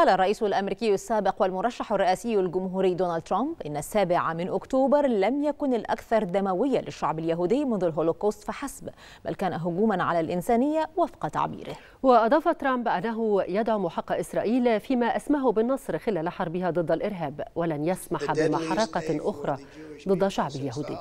قال الرئيس الأمريكي السابق والمرشح الرئاسي الجمهوري دونالد ترامب إن السابع من أكتوبر لم يكن الأكثر دموية للشعب اليهودي منذ الهولوكوست فحسب بل كان هجوما على الإنسانية وفق تعبيره وأضاف ترامب أنه يدعم حق إسرائيل فيما أسماه بالنصر خلال حربها ضد الإرهاب ولن يسمح بمحرقة أخرى ضد شعب اليهودي